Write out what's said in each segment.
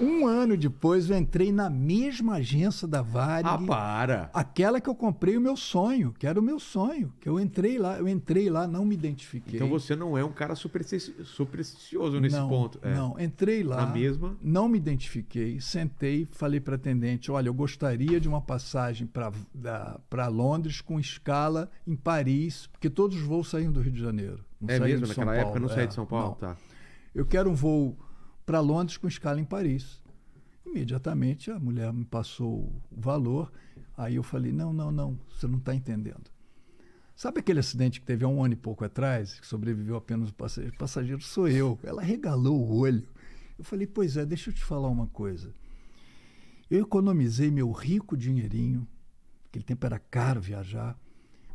Um ano depois eu entrei na mesma agência da Varig. Ah, para! Aquela que eu comprei o meu sonho, que era o meu sonho. Que eu entrei lá, eu entrei lá, não me identifiquei. Então você não é um cara supersticioso nesse não, ponto. É. Não, entrei lá. Na mesma? Não me identifiquei, sentei, falei para atendente: olha, eu gostaria de uma passagem para Londres com escala em Paris, porque todos os voos saíam do Rio de Janeiro. é mesmo, naquela época não saía de é, São Paulo? Não. Tá. Eu quero um voo para Londres com escala em Paris. Imediatamente a mulher me passou o valor, aí eu falei: não, não, não, você não está entendendo. Sabe aquele acidente que teve há um ano e pouco atrás, que sobreviveu apenas o passageiro? O passageiro sou eu. Ela regalou o olho. Eu falei: pois é, deixa eu te falar uma coisa. Eu economizei meu rico dinheirinho, naquele tempo era caro viajar,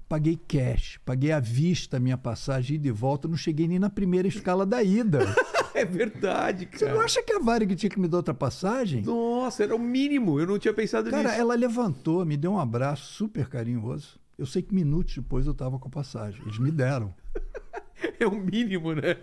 paguei cash, paguei à vista a minha passagem ida e volta, não cheguei nem na primeira escala da ida. É verdade, cara. Você não acha que a Varig tinha que me dar outra passagem? Nossa, era o mínimo. Eu não tinha pensado cara, nisso. Cara, ela levantou, me deu um abraço super carinhoso. Eu sei que minutos depois eu tava com a passagem. Eles me deram. é o mínimo, né?